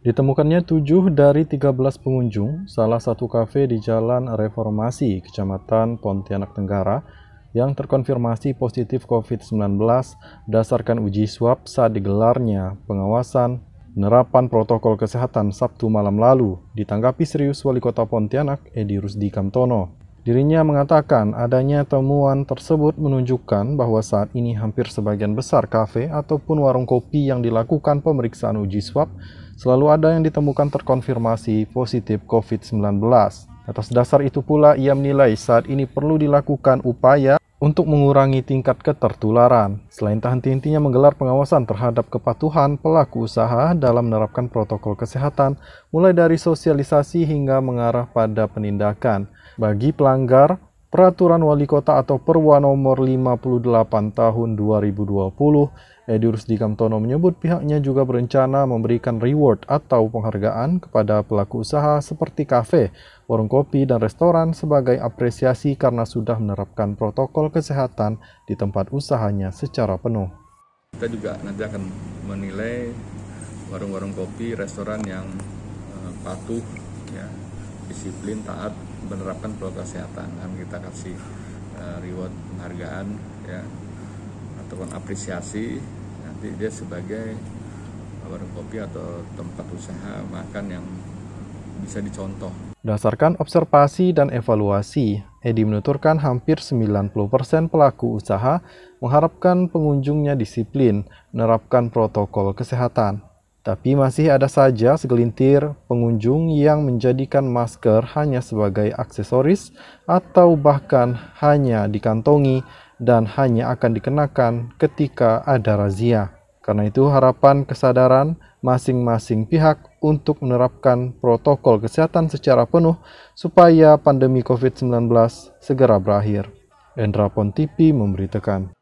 Ditemukannya 7 dari 13 pengunjung salah satu kafe di Jalan Reformasi, Kecamatan Pontianak Tenggara, yang terkonfirmasi positif COVID-19 berdasarkan uji swab saat digelarnya pengawasan penerapan protokol kesehatan Sabtu malam lalu ditanggapi serius Wali Kota Pontianak Edi Rusdi Kamtono. Dirinya mengatakan adanya temuan tersebut menunjukkan bahwa saat ini hampir sebagian besar kafe ataupun warung kopi yang dilakukan pemeriksaan uji swab selalu ada yang ditemukan terkonfirmasi positif COVID-19. Atas dasar itu pula ia menilai saat ini perlu dilakukan upaya untuk mengurangi tingkat ketertularan. Selain tahan henti menggelar pengawasan terhadap kepatuhan pelaku usaha dalam menerapkan protokol kesehatan, mulai dari sosialisasi hingga mengarah pada penindakan. Bagi pelanggar, Peraturan Wali Kota atau Perwa nomor 58 tahun 2020, Rusdi Kamtono menyebut pihaknya juga berencana memberikan reward atau penghargaan kepada pelaku usaha seperti kafe, warung kopi, dan restoran sebagai apresiasi karena sudah menerapkan protokol kesehatan di tempat usahanya secara penuh. Kita juga nanti akan menilai warung-warung kopi, restoran yang eh, patuh ya disiplin taat menerapkan protokol kesehatan dan kita kasih eh, reward penghargaan ya ataupun apresiasi nanti dia sebagai warung kopi atau tempat usaha makan yang bisa dicontoh. Berdasarkan observasi dan evaluasi, Edi menuturkan hampir 90% pelaku usaha mengharapkan pengunjungnya disiplin menerapkan protokol kesehatan. Tapi masih ada saja segelintir pengunjung yang menjadikan masker hanya sebagai aksesoris atau bahkan hanya dikantongi dan hanya akan dikenakan ketika ada razia. Karena itu harapan kesadaran masing-masing pihak untuk menerapkan protokol kesehatan secara penuh supaya pandemi COVID-19 segera berakhir. Endra Pontipi memberitakan.